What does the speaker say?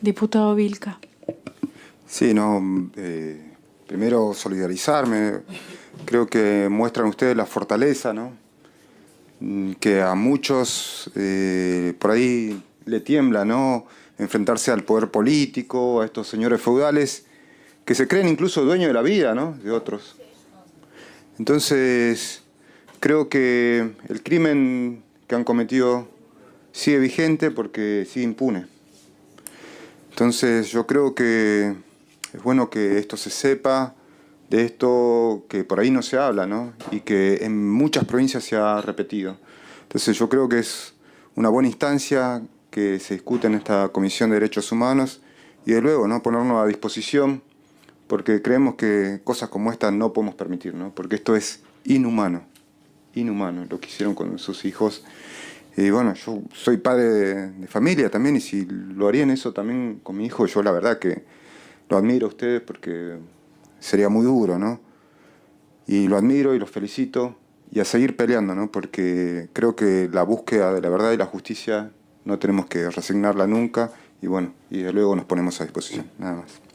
diputado Vilca. Sí, no, eh, primero solidarizarme. Creo que muestran ustedes la fortaleza, ¿no? Mm, que a muchos eh, por ahí le tiembla, ¿no? Enfrentarse al poder político, a estos señores feudales, que se creen incluso dueños de la vida, ¿no? De otros. Entonces, creo que el crimen que han cometido sigue vigente porque sigue impune. Entonces yo creo que es bueno que esto se sepa, de esto que por ahí no se habla, ¿no? Y que en muchas provincias se ha repetido. Entonces yo creo que es una buena instancia que se discute en esta Comisión de Derechos Humanos y de luego, ¿no? Ponernos a disposición porque creemos que cosas como esta no podemos permitir, ¿no? Porque esto es inhumano, inhumano lo que hicieron con sus hijos y bueno, yo soy padre de, familia también y si lo harían eso también con mi hijo, yo la verdad que lo admiro a ustedes porque sería muy duro, ¿no? Y lo admiro y los felicito y a seguir peleando, ¿no? Porque creo que la búsqueda de la verdad y la justicia no tenemos que resignarla nunca y bueno, y luego nos ponemos a disposición, nada más.